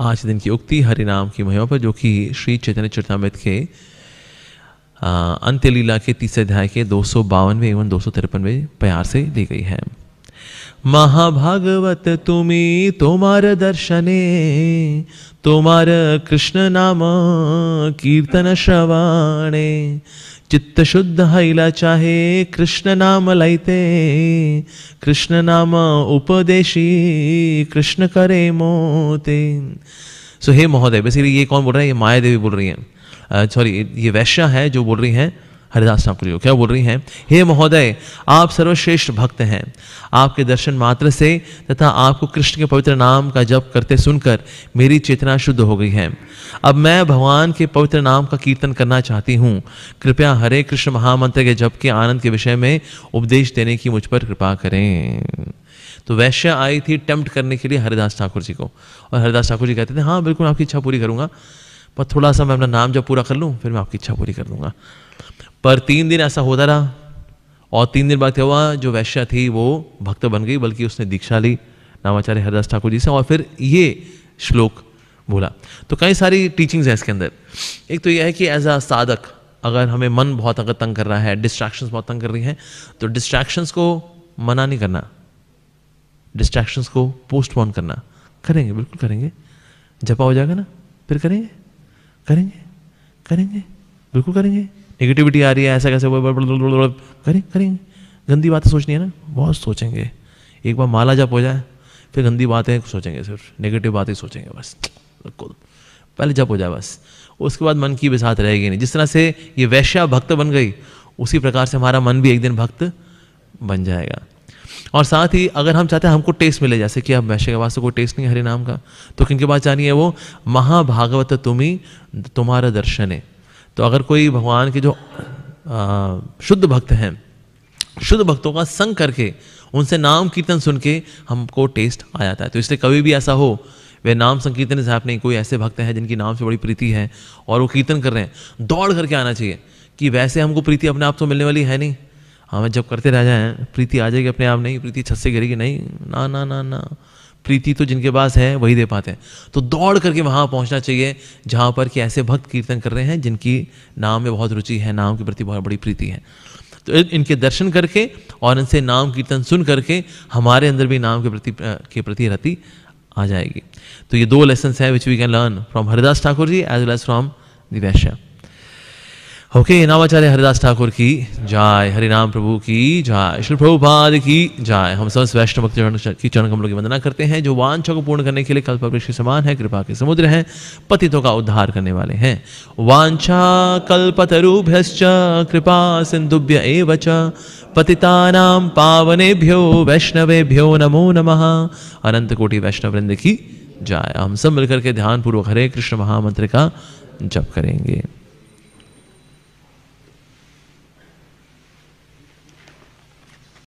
आज दिन की उक्ति नाम की महिमा पर जो कि श्री चैतन्य चरतामृत के लीला के तीसरे अध्याय के दो सौ बावनवे एवं दो सौ तिरपनवे प्यार से दी गई है महाभागवत तुम्हें तुम्हार दर्शने तुम्हार कृष्ण नाम कीर्तन श्रवाणे चित्त शुद्ध हईला चाहे कृष्ण नाम लैते कृष्ण नाम उपदेशी कृष्ण करे मोते सो हे महोदय बेसिकली ये कौन बोल रहा है ये माया देवी बोल रही है सॉरी uh, ये वैश्या है जो बोल रही है हरिदास ठाकुर जी क्या बोल रही हैं हे महोदय आप सर्वश्रेष्ठ भक्त हैं आपके दर्शन मात्र से तथा आपको कृष्ण के पवित्र नाम का जप करते सुनकर मेरी चेतना शुद्ध हो गई है अब मैं भगवान के पवित्र नाम का कीर्तन करना चाहती हूँ कृपया हरे कृष्ण महामंत्र के जप के आनंद के विषय में उपदेश देने की मुझ पर कृपा करें तो वैश्य आई थी टेम्प्ट करने के लिए हरिदास ठाकुर जी को और हरिदास ठाकुर जी कहते थे हाँ बिल्कुल आपकी इच्छा पूरी करूंगा पर थोड़ा सा मैं अपना नाम जब पूरा कर लूँ फिर मैं आपकी इच्छा पूरी कर दूँगा पर तीन दिन ऐसा होता रहा और तीन दिन बाद क्या हुआ जो वैश्या थी वो भक्त बन गई बल्कि उसने दीक्षा ली नामाचार्य हरदास ठाकुर जी से और फिर ये श्लोक बोला तो कई सारी टीचिंग्स हैं इसके अंदर एक तो यह है कि एज अ साधक अगर हमें मन बहुत अगर तंग कर रहा है डिस्ट्रैक्शंस बहुत तंग कर रही हैं तो डिस्ट्रैक्शंस को मना नहीं करना डिस्ट्रैक्शंस को पोस्टपोन करना करेंगे बिल्कुल करेंगे जपा हो जाएगा ना फिर करेंगे करेंगे करेंगे बिल्कुल करेंगे नेगेटिविटी आ रही है ऐसा कैसे करें करेंगे गंदी बातें सोचनी है ना बहुत सोचेंगे एक बार माला जब हो जाए फिर गंदी बातें सोचेंगे सिर्फ नेगेटिव बातें सोचेंगे बस बिल्कुल पहले जब हो जाए बस उसके बाद मन की बिसात रहेगी नहीं जिस तरह से ये वैश्या भक्त बन गई उसी प्रकार से हमारा मन भी एक दिन भक्त बन जाएगा और साथ ही अगर हम चाहते हैं हमको टेस्ट मिले जैसे कि अब वैश्य के से तो कोई टेस्ट नहीं हरे नाम का तो किनके पास जानी है वो महाभागवत तुम्हें तुम्हारा दर्शन है तो अगर कोई भगवान के जो आ, शुद्ध भक्त हैं शुद्ध भक्तों का संग करके उनसे नाम कीर्तन सुन के हमको टेस्ट आ जाता है तो इसलिए कभी भी ऐसा हो वे नाम संकीर्तन से आप नहीं कोई ऐसे भक्त हैं जिनकी नाम से बड़ी प्रीति है और वो कीर्तन कर रहे हैं दौड़ करके आना चाहिए कि वैसे हमको प्रीति अपने आप तो मिलने वाली है नहीं हमें हाँ, जब करते रह जाएं प्रीति आ जाएगी अपने आप नहीं प्रीति छत से गिरेगी नहीं ना ना ना ना प्रीति तो जिनके पास है वही दे पाते हैं तो दौड़ करके वहाँ पहुँचना चाहिए जहाँ पर कि ऐसे भक्त कीर्तन कर रहे हैं जिनकी नाम में बहुत रुचि है नाम के प्रति बहुत बड़ी प्रीति है तो इनके दर्शन करके और इनसे नाम कीर्तन सुन करके हमारे अंदर भी नाम के प्रति के प्रति रति आ जाएगी तो ये दो लेसन हैं which we can learn from Haridas Thakur ji as well as from दिवैश्या ओके okay, नामाचार्य हरिदास ठाकुर की जय हरिनाम प्रभु की जय श्री प्रभुपाद की जय हम सब वैष्णव भक्त चरण की चरण कमलों की वंदना करते हैं जो वांछा को पूर्ण करने के लिए कल्प वृक्ष समान है कृपा के समुद्र हैं पतितों का उद्धार करने वाले हैं वांछा कल्पतरुभ्य कृपा सिंधुभ्य एवच पतितानाम पावनेभ्यो वैष्णवेभ्यो नमो नम अनंत कोटि वैष्णव वृंद की जाय हम सब मिलकर के ध्यानपूर्वक हरे कृष्ण महामंत्र का जप करेंगे